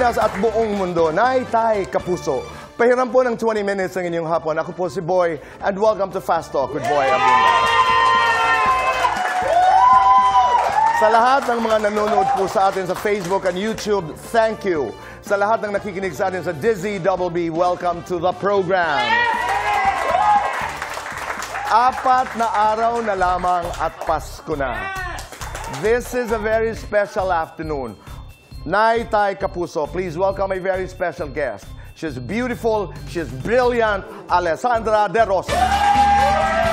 Pilipinas at buong mundo. Nay, kapuso. Pahiram po ng 20 minutes ang inyong hapon. Ako po si Boy and welcome to Fast Talk with Boy Abunda. Sa lahat ng mga nanonood po sa atin sa Facebook and YouTube, thank you. Sa lahat ng nakikinig sa atin sa Dizzy Double B, welcome to the program. Apat na araw na lamang at Pasko na. This is a very special afternoon. Naitai Capuso, please welcome a very special guest. She's beautiful, she's brilliant, Alessandra De Rosa.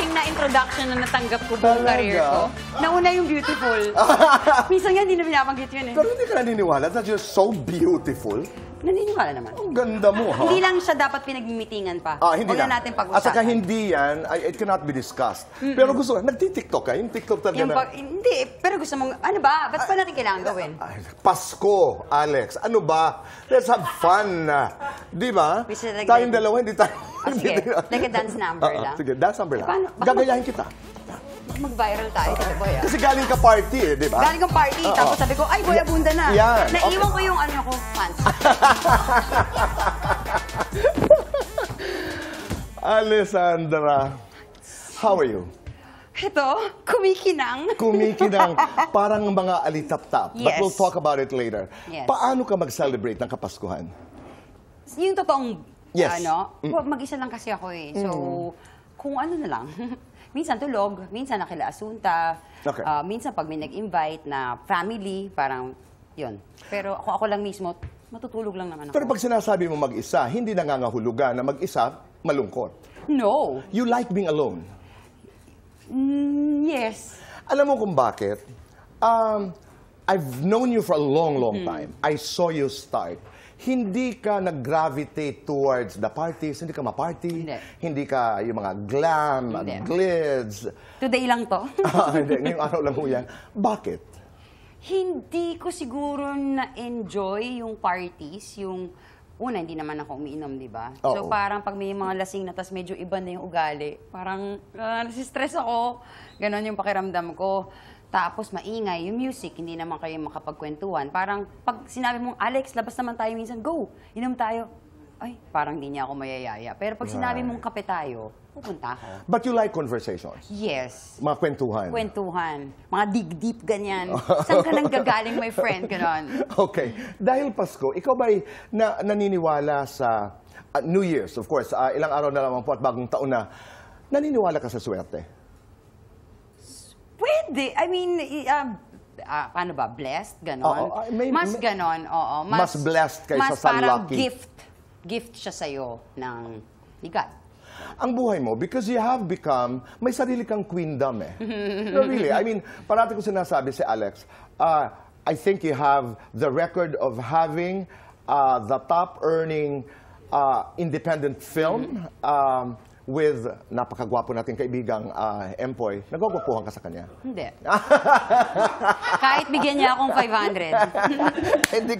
malaking na introduction na natanggap ko buong career ko. Nauna yung beautiful. Minsan nga, hindi na binabanggit yun eh. Pero hindi ka naniniwala that you're so beautiful? Naniniwala naman. Ang ganda mo, ha? Hindi lang siya dapat pinagmimitingan pa. Ah, hindi Huwag na. natin pag-usapan. At saka hindi yan, ay, it cannot be discussed. Pero gusto ko, nagtitiktok ka? Yung tiktok talaga Yung na... pag- hindi, pero gusto mong, ano ba? Ba't pa natin kailangan gawin? Ay, Pasko, Alex. Ano ba? Let's have fun Di ba? Which is Tayong dalawa, hindi tayo... Oh, sige, like a dance number uh -oh. lang. Sige, dance number eh, lang. Paano, Gagayahin kita. Mag-viral tayo, uh, boy. Kasi galing ka party eh, di ba? Galing kang party, uh, tapos sabi ko, ay, boy, abunda na. Yan. Naiwan okay. ko yung ano ko, fans. Alessandra, how are you? Ito, kumikinang. kumikinang. Parang mga alitap-tap. Yes. But we'll talk about it later. Yes. Paano ka mag-celebrate ng Kapaskuhan? Yung totoong Yes. Ano? Mm. Well, mag-isa lang kasi ako eh. So, mm. kung ano na lang. minsan tulog, minsan nakila Asunta. Okay. Uh, minsan pag may nag-invite na family, parang yun. Pero ako, ako lang mismo, matutulog lang naman ako. Pero pag sinasabi mo mag-isa, hindi nangangahulugan na mag-isa, malungkot. No. You like being alone? Mm, yes. Alam mo kung bakit? Um, I've known you for a long, long mm. time. I saw you start hindi ka nag-gravitate towards the parties, hindi ka ma-party, hindi, hindi ka yung mga glam, hindi. glitz. Today lang to? ah, hindi, ngayong araw lang po yan. Bakit? Hindi ko siguro na-enjoy yung parties, yung una, hindi naman ako umiinom, di ba? Oo. So parang pag may mga lasing na, tas medyo iba na yung ugali, parang uh, nasistress ako. Ganon yung pakiramdam ko tapos maingay, yung music, hindi naman kayo makapagkwentuhan. Parang pag sinabi mong, Alex, labas naman tayo minsan, go, inom tayo. Ay, parang hindi niya ako mayayaya. Pero pag sinabi mong kape tayo, pupunta ako. But you like conversations? Yes. Mga kwentuhan? Kwentuhan. Mga dig-deep ganyan. Saan ka lang gagaling, my friend? Ganon. Okay. Dahil Pasko, ikaw ba'y na naniniwala sa uh, New Year's, of course, uh, ilang araw na lamang po at bagong taon na, naniniwala ka sa swerte? Pwede. I mean, um, uh, paano ba? Blessed? Ganon? Oo, ah, may, mas may, ganon, oo. Mas, mas blessed kaysa mas sa lucky. Mas parang gift. Gift siya sa'yo ng God ang buhay mo because you have become, may sarili kang queendom eh. no, really, I mean, parati ko sinasabi si Alex, uh, I think you have the record of having uh, the top earning uh, independent film. Mm -hmm. um, with napakagwapo natin kaibigang uh, Empoy, nagwagwapuhan ka sa kanya? Hindi. Kahit bigyan niya akong 500. hindi,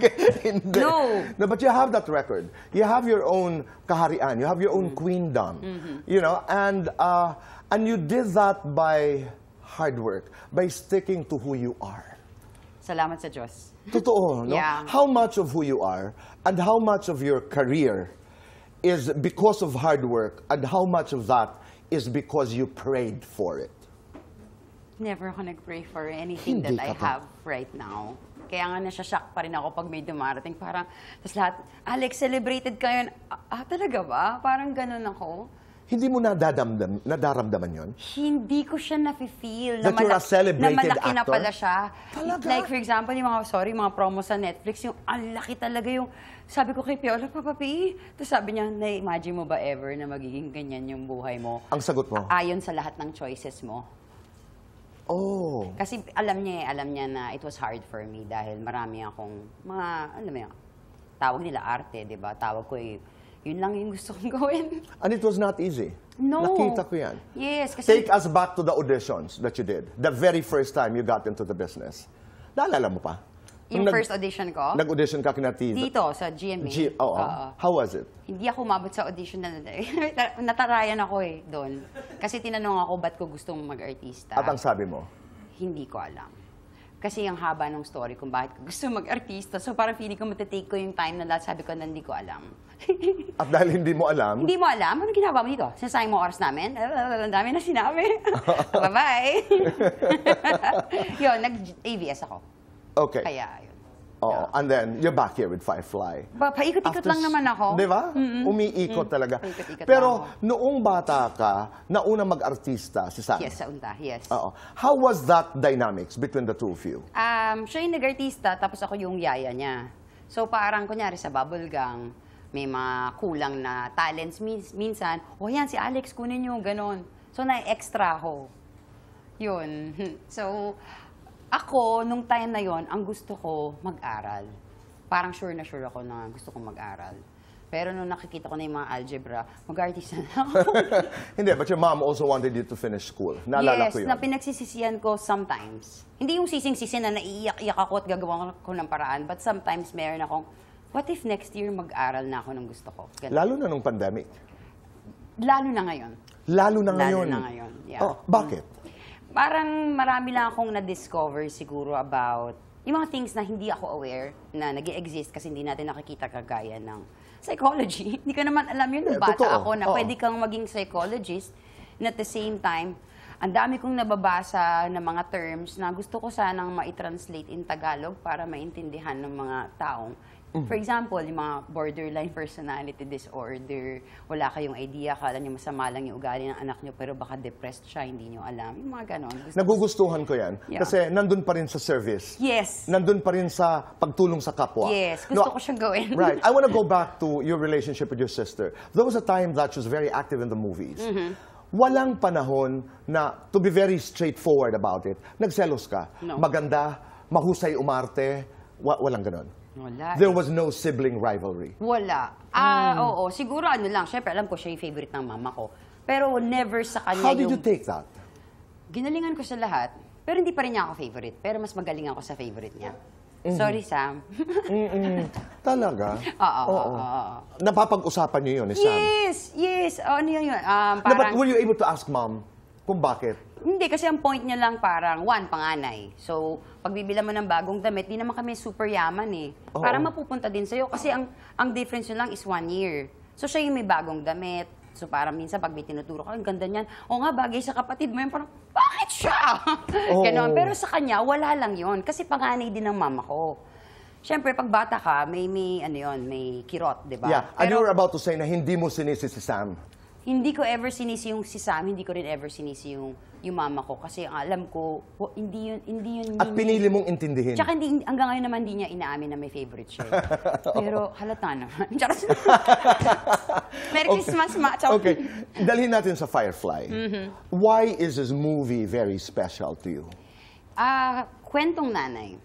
hindi. No. no. But you have that record. You have your own kaharian. You have your own mm. queendom. Mm -hmm. You know, and, uh, and you did that by hard work, by sticking to who you are. Salamat sa Diyos. Totoo, no? Yeah. How much of who you are and how much of your career is because of hard work and how much of that is because you prayed for it? Never ako nag-pray for anything Hindi that I have right now. Kaya nga nasa-shock pa rin ako pag may dumarating. Parang, tapos lahat, Alex, celebrated ka yun. Ah, ah talaga ba? Parang ganun ako. Hindi mo nadadamdam, nadaramdaman yon? Hindi ko siya na-feel. That na you're a celebrated na malaki actor? na pala siya. Talaga? Like, for example, yung mga, sorry, mga promo sa Netflix, yung ang laki talaga yung, sabi ko kay Piola, Papa P, tapos sabi niya, na-imagine mo ba ever na magiging ganyan yung buhay mo? Ang sagot mo? Ayon sa lahat ng choices mo. Oh. Kasi alam niya eh, alam niya na it was hard for me dahil marami akong mga, ano mo yun, tawag nila arte, di ba? Tawag ko eh, yun lang yung gusto kong gawin. And it was not easy. No. Nakita ko yan. Yes. Kasi... Take us back to the auditions that you did. The very first time you got into the business. Naalala mo pa? Yung nag, first audition ko? Nag-audition ka kina Tiza? Dito, sa GMA. G oo. Uh, How was it? Hindi ako umabot sa audition na Natarayan ako eh, doon. Kasi tinanong ako, ba't ko gustong mag-artista? At ang sabi mo? Hindi ko alam. Kasi ang haba ng story kung bakit ko gusto mag-artista. So parang feeling ko matatake ko yung time na lahat sabi ko na hindi ko alam. At dahil hindi mo alam? Hindi mo alam? Ano ginagawa mo dito? Sinasayang mo oras namin? Ang dami na sinabi. Bye-bye! yun, nag-ABS ako. Okay. Kaya, yun. Oh, Yeah. And then, you're back here with Firefly. Ba, paikot-ikot lang naman ako. Di ba? Mm-mm. Umiikot mm. talaga. Paikot-ikot Pero, noong bata ka, nauna mag-artista si Sam. Yes, sa unta. Yes. Oo. How was that dynamics between the two of you? Um, siya yung nag-artista, tapos ako yung yaya niya. So, parang, kunyari, sa bubble gang, may mga kulang na talents Mins minsan. O, oh, yan, si Alex, kunin nyo, ganon. So, na-extra ako. Yun. so, ako, nung time na yon ang gusto ko mag-aral. Parang sure na sure ako na gusto kong mag-aral. Pero nung nakikita ko na yung mga algebra, mag-artisan ako. Hindi, but your mom also wanted you to finish school. Naalala yes, ko yun. Yes, na pinagsisisihan ko sometimes. Hindi yung sising-sisi na naiiyak-iyak ako at gagawa ko ng paraan. But sometimes meron akong, what if next year mag-aral na ako ng gusto ko? Ganun. Lalo na nung pandemic. Lalo na ngayon. Lalo na ngayon? Lalo na ngayon, yeah. Oh, bakit? Mm parang marami lang akong na-discover siguro about yung mga things na hindi ako aware na nag exist kasi hindi natin nakikita kagaya ng psychology. hindi ka naman alam yun eh, bata Totoo. ako na Oo. pwede kang maging psychologist and at the same time, ang dami kong nababasa ng mga terms na gusto ko sanang ma-translate in Tagalog para maintindihan ng mga taong Mm. For example, yung mga borderline personality disorder, wala kayong idea, kala niyo masama lang yung ugali ng anak niyo, pero baka depressed siya, hindi niyo alam. Yung mga ganon. Gusto Nagugustuhan ko yan. Yeah. Kasi nandun pa rin sa service. Yes. Nandun pa rin sa pagtulong sa kapwa. Yes, gusto no, ko siyang gawin. right. I want to go back to your relationship with your sister. There was a time that she was very active in the movies. Mm -hmm walang panahon na to be very straightforward about it. Nagselos ka. No. Maganda, mahusay umarte, wa walang ganon. Wala. There was no sibling rivalry. Wala. Ah, hmm. oo. Siguro ano lang, syempre alam ko siya yung favorite ng mama ko. Pero never sa kanya How did yung... you take that? Ginalingan ko sa lahat, pero hindi pa rin niya ako favorite. Pero mas magaling ako sa favorite niya. Sorry, Sam. Mm-mm. Talaga? Oo, oo, oo, oo. Napapag-usapan niyo yun, eh, Sam. Yes, yes. Oh, ano yun yun? Um, No, but were you able to ask mom kung bakit? Hindi, kasi ang point niya lang parang, one, panganay. So, pagbibila mo ng bagong damit, di naman kami super yaman eh. Oo. Para mapupunta din sa'yo. Kasi ang, ang difference nyo lang is one year. So, siya yung may bagong damit. So, parang minsan pag may tinuturo ka, ang ganda niyan. O nga, bagay sa kapatid mo yun. Parang, bakit siya? Oo. Pero sa kanya, wala lang yon Kasi panganay din ng mama ko. Siyempre, pag bata ka, may, may, ano yon may kirot, di ba? Yeah, and you were about to say na hindi mo sinisi si Sam. Hindi ko ever sinisi yung si Sam, hindi ko rin ever sinisi yung, yung mama ko. Kasi alam ko, hindi yun, hindi yun. At pinili mong intindihin. Tsaka hindi, hanggang ngayon naman hindi niya inaamin na may favorite siya. Pero halata naman. Charot. Merry Christmas, ma. Ciao. Okay, dalhin natin sa Firefly. Mm-hmm. Why is this movie very special to you? Ah, kwentong nanay.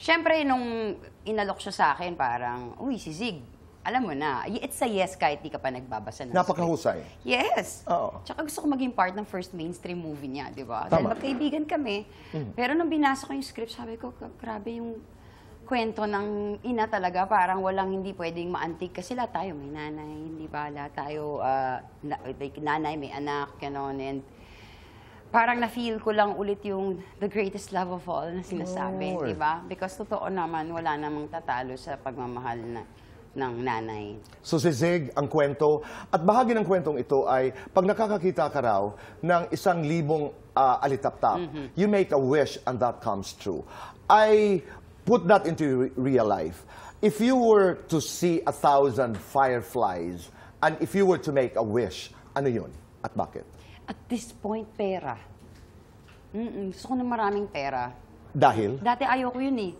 Siyempre, nung inalok siya sa akin, parang, uy, si Zig, alam mo na, it's a yes kahit di ka pa nagbabasa ng Napakahusay. Script. Yes. Oo. Tsaka gusto ko maging part ng first mainstream movie niya, di ba? Dahil magkaibigan kami. Mm. Pero nung binasa ko yung script, sabi ko, grabe yung kwento ng ina talaga, parang walang hindi pwedeng maantig kasi lahat tayo may nanay, hindi ba? Lahat tayo, uh, na, like, nanay may anak, ganon, and parang na-feel ko lang ulit yung the greatest love of all na sinasabi, di ba? Because totoo naman, wala namang tatalo sa pagmamahal na ng nanay. So Susisig ang kwento at bahagi ng kwentong ito ay pag nakakakita ka raw ng isang libong uh, alitaptap, mm -hmm. you make a wish and that comes true. I put that into real life. If you were to see a thousand fireflies and if you were to make a wish, ano yun at bakit? At this point, pera. Mm-mm, gusto ko ng maraming pera. Dahil? Dati ayoko yun eh.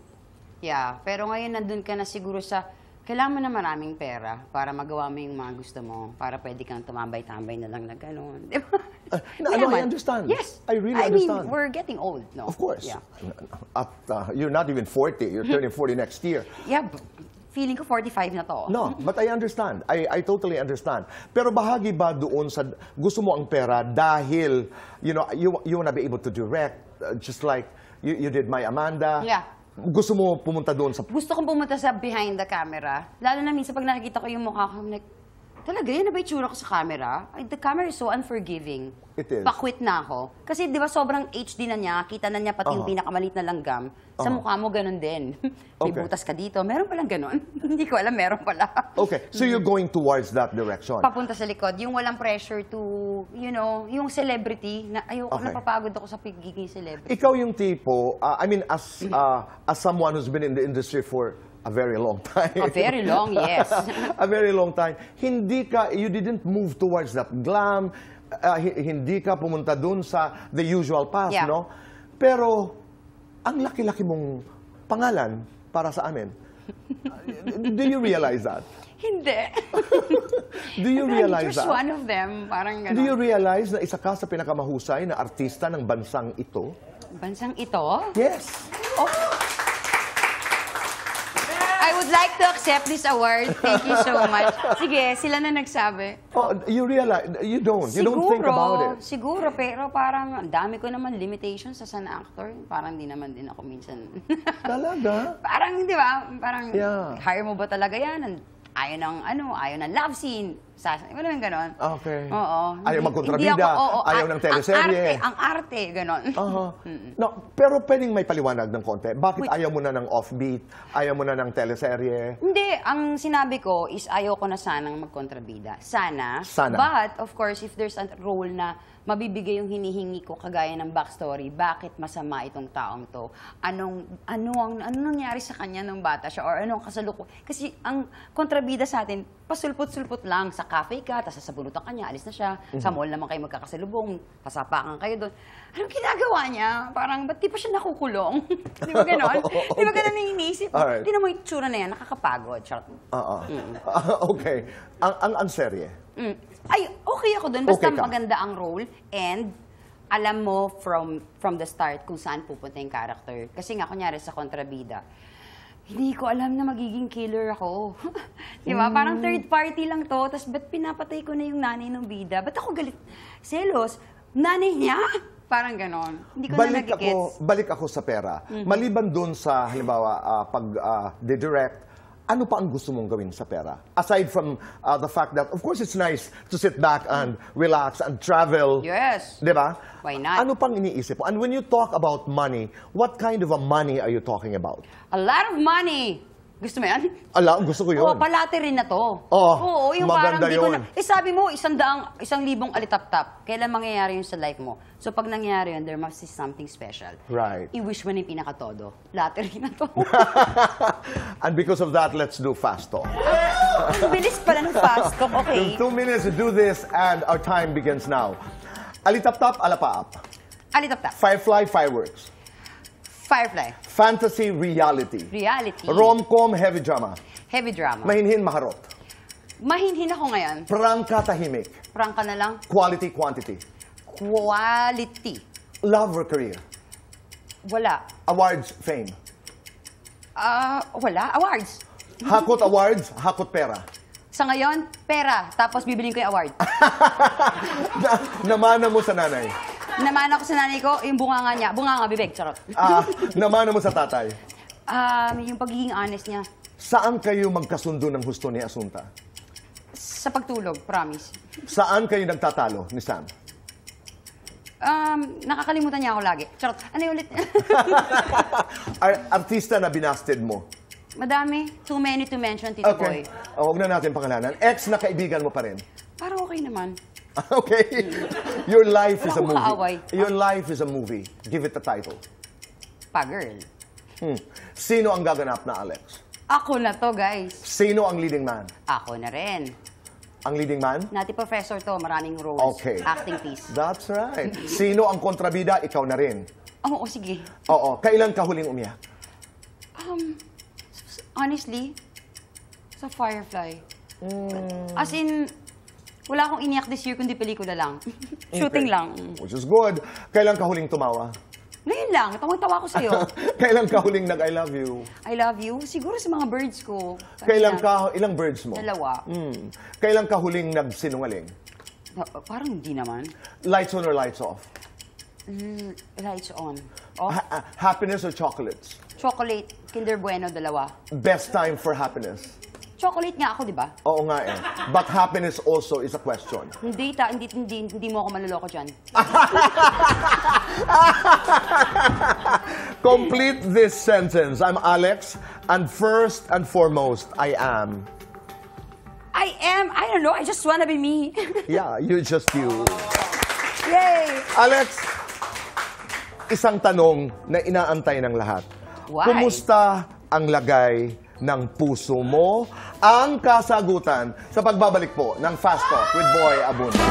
Yeah, pero ngayon nandun ka na siguro sa kailangan mo na maraming pera para magawa mo yung mga gusto mo, para pwede kang tumambay-tambay na lang na gano'n. Di ba? Uh, no, I understand. Yes. I really I understand. I mean, we're getting old, no? Of course. Yeah. At, uh, you're not even 40. You're mm-hmm. turning 40 next year. Yeah, feeling ko 45 na to. No, mm-hmm. but I understand. I, I totally understand. Pero bahagi ba doon sa gusto mo ang pera dahil, you know, you, you want to be able to direct, uh, just like you, you did my Amanda. Yeah gusto mo pumunta doon sa... Gusto kong pumunta sa behind the camera. Lalo na minsan pag nakikita ko yung mukha ko, like, Talaga, yun na ba itsura ko sa camera? Ay, the camera is so unforgiving. It is. Pakwit na ako. Kasi di ba sobrang HD na niya, kita na niya pati yung pinakamalit na langgam. Sa mukha mo, ganun din. May Okay. butas ka dito. Meron palang ganun? Hindi ko alam, meron pala. Okay, so you're going towards that direction. Papunta sa likod. Yung walang pressure to, you know, yung celebrity. Na, ayoko, Okay. napapagod ako sa pagiging celebrity. Ikaw yung tipo, uh, I mean, as uh, as someone who's been in the industry for a very long time. A very long, yes. a very long time. Hindi ka, you didn't move towards that glam, uh, hindi ka pumunta dun sa the usual path, yeah. no? Pero, ang laki-laki mong pangalan para sa amin. Do you realize that? Hindi. Do you realize just that? one of them. Parang ganun. Do you realize na isa ka sa pinakamahusay na artista ng bansang ito? Bansang ito? Yes. Oh like to accept this award. Thank you so much. Sige, sila na nagsabi. Oh, you realize, you don't. Siguro, you don't think about it. Siguro, pero parang ang dami ko naman limitations sa an actor. Parang di naman din ako minsan. Talaga? parang, di ba? Parang, yeah. hire mo ba talaga yan? Ayaw ng, ano, ayaw ng love scene Sas wala naman ganon. Ah, okay. Oo. Ayaw magkontrabida, ayaw ng teleserye. Ang arte, ang arte, ganon. Aha. No, pero pwedeng may paliwanag ng konti. Bakit ayaw mo na ng offbeat? Ayaw mo na ng teleserye? Hindi, ang sinabi ko is ayaw ko na sanang magkontrabida. Sana. Sana. But, of course, if there's a role na mabibigay yung hinihingi ko kagaya ng backstory, bakit masama itong taong to? Anong, ano ang, ano nangyari sa kanya nung bata siya? Or anong kasalukuyan? Kasi ang kontrabida sa atin, pasulpot-sulpot lang. Sa cafe ka, tapos sasabunutan ka niya, alis na siya. Mm -hmm. Sa mhm. mall naman kayo magkakasalubong, pasapakan kayo doon. Anong ginagawa niya? Parang, ba't di pa siya nakukulong? di ba ganon? okay. Oh, di ba ganon na iniisip? Right. Di na mo yung tsura na yan, nakakapagod. Charot. Oo. Mm. okay. Ang, ang, ang serye? Mm. Ay, okay ako doon. Basta okay maganda ang role and alam mo from from the start kung saan pupunta yung character. Kasi nga, kunyari sa kontrabida, hindi ko alam na magiging killer ako. Di ba? Mm. Parang hmm. third party lang to, tapos ba't pinapatay ko na yung nanay ng bida? Ba't ako galit? Selos, nanay niya? Parang ganon. Hindi ko balik na nagigets. Ako, balik ako sa pera. Mm-hmm. Maliban dun sa, halimbawa, uh, pag uh, ah, de-direct, ano pa ang gusto mong gawin sa pera? Aside from uh, the fact that, of course, it's nice to sit back and relax and travel. Yes. Di ba? Why not? Ano pang iniisip mo? And when you talk about money, what kind of a money are you talking about? A lot of money. Gusto mo yan? Ala, gusto ko yun. Oo, oh, palate rin na to. Oo, oh, Oo yung maganda parang di ko yun. na... Eh, sabi mo, isang, daang, isang libong alitap-tap. Kailan mangyayari yun sa life mo? So, pag nangyayari yun, there must be something special. Right. I-wish mo na yung pinakatodo. Latte rin na to. And because of that, let's do fast talk. Ang bilis pala ng fast talk. Okay. Two minutes to do this and our time begins now. Alitap-tap, alapaap. Alitap-tap. Firefly fireworks. Firefly. Fantasy reality. Reality. Rom-com heavy drama. Heavy drama. Mahinhin maharot. Mahinhin ako ngayon. Prangka tahimik. Prangka na lang. Quality quantity. Quality. Love or career? Wala. Awards fame? Ah, uh, wala. Awards. Hakot awards, hakot pera. Sa ngayon, pera. Tapos bibiling ko yung award. na namana mo sa nanay. Naman ako sa nanay ko, yung bunganga niya. Bunganga, bibig, charot. Ah, naman mo sa tatay. Um, yung pagiging honest niya. Saan kayo magkasundo ng husto ni Asunta? Sa pagtulog, promise. Saan kayo nagtatalo ni Sam? Um, nakakalimutan niya ako lagi. Charot. Ano yung ulit? Ar- artista na binasted mo. Madami. Too many to mention, Tito Boy. Oh, huwag na natin pangalanan. Ex na kaibigan mo pa rin. Parang okay naman. okay? Your life is a movie. Your life is a movie. Give it a title. Pa-girl. Hmm. Sino ang gaganap na Alex? Ako na to, guys. Sino ang leading man? Ako na rin. Ang leading man? Nati professor to, maraming roles. Okay. Acting piece. That's right. Sino ang kontrabida? Ikaw na rin. Oo, oh, sige. Oo. Kailan ka huling umiyak? Um, honestly, sa Firefly. Mm. As in, wala akong iniyak this year, kundi pelikula lang. Shooting April. lang. Which is good. Kailan ka huling tumawa? Ngayon lang, tawang-tawa ko sa'yo. Kailan ka huling nag-I love you? I love you? Siguro sa mga birds ko. Kailan ka, ilang birds mo? Dalawa. Mm. Kailan ka huling nagsinungaling? No, parang hindi naman. Lights on or lights off? Mm, lights on. Off? Ha happiness or chocolates? Chocolate, Kinder Bueno, dalawa. Best time for happiness? Chocolate nga ako, di ba? Oo nga eh. But happiness also is a question. Hindi, ta, hindi, hindi, hindi mo ako manloloko dyan. Complete this sentence. I'm Alex, and first and foremost, I am. I am, I don't know, I just wanna be me. yeah, you're just you. Yay! Alex, isang tanong na inaantay ng lahat. Why? Kumusta ang lagay ng puso mo ang kasagutan sa pagbabalik po ng Fast Talk with Boy Abunda.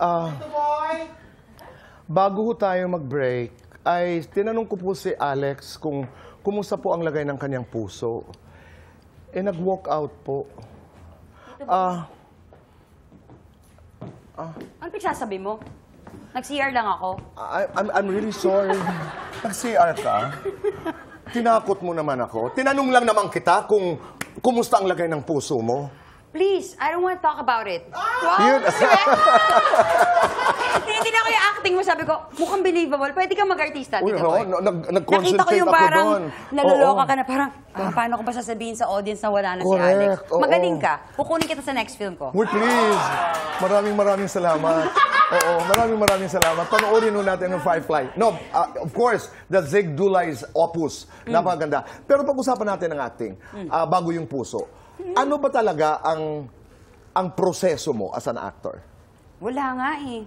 Ah, bago ho tayo mag-break, ay tinanong ko po si Alex kung kumusta po ang lagay ng kanyang puso. Eh, nag-walk out po. Ah, ah. Ano pagsasabi mo? Nag-CR lang ako. I, I'm, I'm really sorry. Nag-CR ka? Tinakot mo naman ako. Tinanong lang naman kita kung kumusta ang lagay ng puso mo. Please, I don't want to talk about it. Wow! Hindi na ako yung acting mo. Sabi ko, mukhang believable. Pwede kang mag-artista. Uy, no, no, nag nag ako Nakita ko yung parang naluloka ka na parang, ah, paano ko ba sasabihin sa audience na wala na si Alex? Magaling ka. Kukunin kita sa next film ko. Uy, please. Maraming maraming salamat. Oo, maraming maraming salamat. Panoorin nun natin ang Firefly. No, ah, of course, the Zig Dulai's opus. Mm. Napakaganda. Pero pag-usapan natin ang acting, mm. ah, bago yung puso. Mm. Ano ba talaga ang ang proseso mo as an actor? Wala nga eh.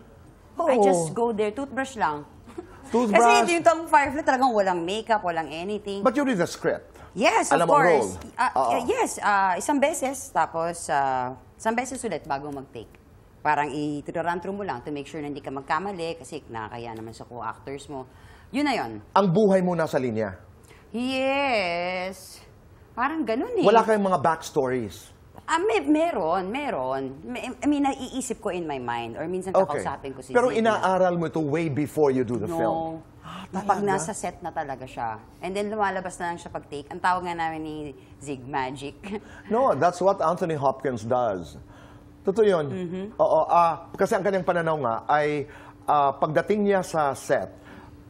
Oh. I just go there, toothbrush lang. Toothbrush. Kasi dito yung Firefly talagang walang makeup, walang anything. But you read the script. Yes, Alam of course. Uh, uh, yes, uh, isang beses. Tapos, uh, isang beses ulit bago mag-take. Parang i-run through mo lang to make sure na hindi ka magkamali kasi nakakaya naman sa co-actors mo. Yun na yun. Ang buhay mo nasa linya? Yes. Parang ganun eh. Wala kayong mga backstories? Ah, may, meron, meron. May, I mean, naiisip ko in my mind or minsan okay. kakausapin ko si Pero Zeke. inaaral mo ito way before you do the no. film? Ah, ah Pag nasa set na talaga siya. And then lumalabas na lang siya pag take. Ang tawag nga namin ni Zig Magic. no, that's what Anthony Hopkins does. Totoo yun. Mm -hmm. Oo, uh, kasi ang kanyang pananaw nga ay uh, pagdating niya sa set,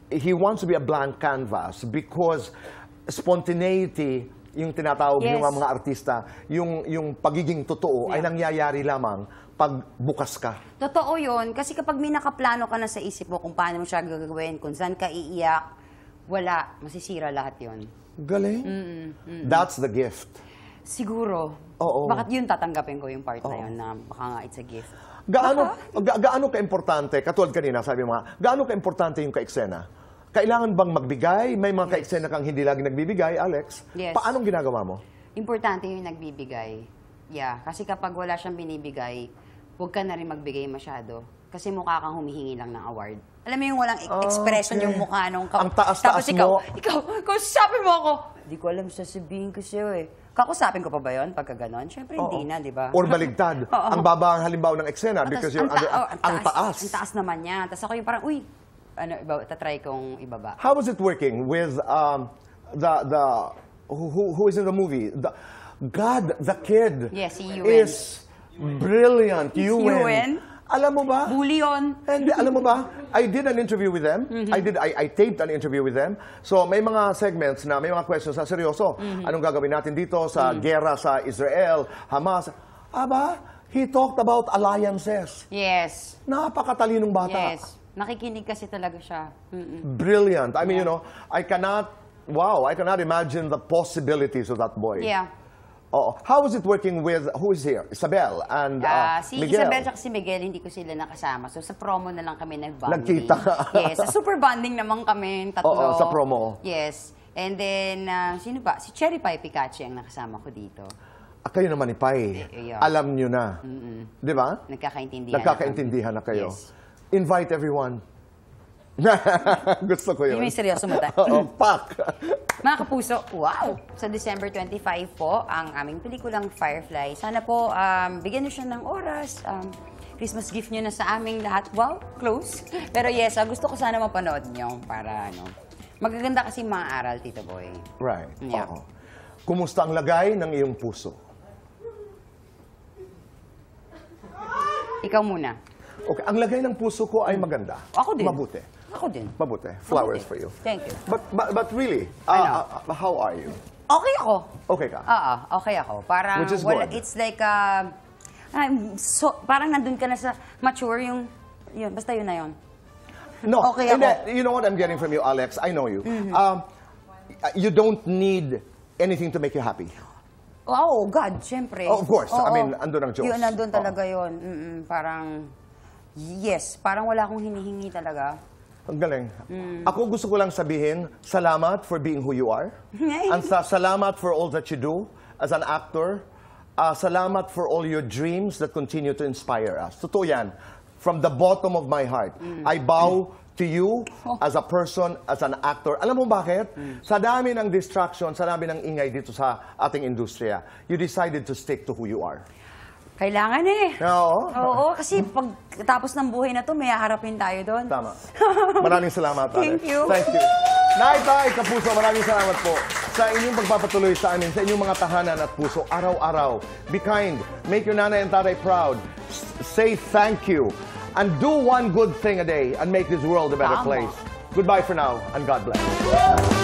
he wants to be a blank canvas because spontaneity yung tinatawag yes. yung mga artista, yung, yung pagiging totoo yeah. ay nangyayari lamang pag bukas ka. Totoo yun. Kasi kapag may nakaplano ka na sa isip mo kung paano mo siya gagawin, kung saan ka iiyak, wala. Masisira lahat yun. Galing. Mm-mm, mm-mm. That's the gift. Siguro. Oo. Bakit yun tatanggapin ko yung part Oo. na yun na baka nga it's a gift. Gaano, ga, gaano ka-importante, katulad kanina sabi mo nga, gaano ka-importante yung ka-eksena? Kailangan bang magbigay? May mga yes. ka-eksena kang hindi lagi nagbibigay, Alex. Yes. Paanong ginagawa mo? Importante yung nagbibigay. Yeah, kasi kapag wala siyang binibigay, huwag ka na rin magbigay masyado. Kasi mukha kang humihingi lang ng award. Alam mo yung walang oh, expression okay. yung mukha nung kapag... Ang taas-taas taas mo. Ikaw, ikaw, sabi mo ako, di ko alam sasabihin ko sa'yo eh. Kakusapin ko pa ba yun pagka ganon? Siyempre, hindi na, di ba? Or baligtad. ang baba ang halimbawa ng eksena because yung... Ang, ta- oh, ang, ang, taas. Ang taas naman niya. Tapos ako yung parang, uy, ano, iba, tatry kong ibaba. How was it working with um, the, the, who, who is in the movie? The, God, the kid yes, si Yuen. is brilliant. Yuen. Yuen. Alam mo ba? Bully And alam mo ba? I did an interview with them. Mm -hmm. I did I, I taped an interview with them. So may mga segments na may mga questions sa seryoso. Mm -hmm. Anong gagawin natin dito sa mm -hmm. gera sa Israel, Hamas? Aba, he talked about alliances. Yes. Napakatalinong bata. Yes. Nakikinig kasi talaga siya. Mm-mm. Brilliant. I mean, you know, I cannot, wow, I cannot imagine the possibilities of that boy. Yeah. Oh, how is it working with, who is here? Isabel and uh, Ah, uh, si Miguel. Isabel at si Miguel, hindi ko sila nakasama. So, sa promo na lang kami nag-bonding. Nagkita. yes, sa super bonding naman kami, tatlo. Oo, sa promo. Yes. And then, uh, sino ba? Si Cherry Pie Pikachu ang nakasama ko dito. Ah, kayo naman ni Pie. Eh, eh Alam nyo na. Mm-mm. Di ba? Nagkakaintindihan. na Nagkakaintindihan na kayo. Yes invite everyone. Gusto ko yun. Hindi may seryoso mo tayo. Oo, pak! Mga kapuso, wow! Sa December 25 po, ang aming pelikulang Firefly. Sana po, um, bigyan niyo siya ng oras. Um, Christmas gift niyo na sa aming lahat. Wow, close. Pero yes, uh, gusto ko sana mapanood niyo para ano. Magaganda kasi mga aral, Tito Boy. Right. Yeah. Oo. Kumusta ang lagay ng iyong puso? Ikaw muna. Okay, ang lagay ng puso ko ay maganda. Ako din. Mabuti. Ako din. Mabuti. Flowers Mabuti. for you. Thank you. But but, but really, uh, ano? uh, uh, how are you? Okay ako. Okay ka? Oo, ah, ah, okay ako. Parang, Which is wala, good. it's like, uh, I'm so, parang nandun ka na sa mature yung, yun, basta yun na yun. No, okay and ako. That, you know what I'm getting from you, Alex? I know you. Mm -hmm. um, uh, you don't need anything to make you happy. Oh, God, syempre. Oh, of course. Oh, I mean, andun ang Diyos. Yun, andun talaga oh. yun. Mm -mm, parang... Yes, parang wala akong hinihingi talaga. Ang galing. Mm. Ako gusto ko lang sabihin, salamat for being who you are. and sa- salamat for all that you do as an actor. Ah, salamat for all your dreams that continue to inspire us. Totoo yan. From the bottom of my heart, mm. I bow to you as a person, as an actor. Alam mo bakit? Mm. Sa dami ng distraction, sa dami ng ingay dito sa ating industriya, you decided to stick to who you are. Kailangan eh. Oo. Oo, kasi pag tapos ng buhay na to, may haharapin tayo doon. Tama. Maraming salamat. Ate. Thank you. Thank you. Naitay, kapuso, maraming salamat po sa inyong pagpapatuloy sa amin, sa inyong mga tahanan at puso, araw-araw. Be kind. Make your nana and tatay proud. say thank you. And do one good thing a day and make this world a better Tama. place. Goodbye for now and God bless.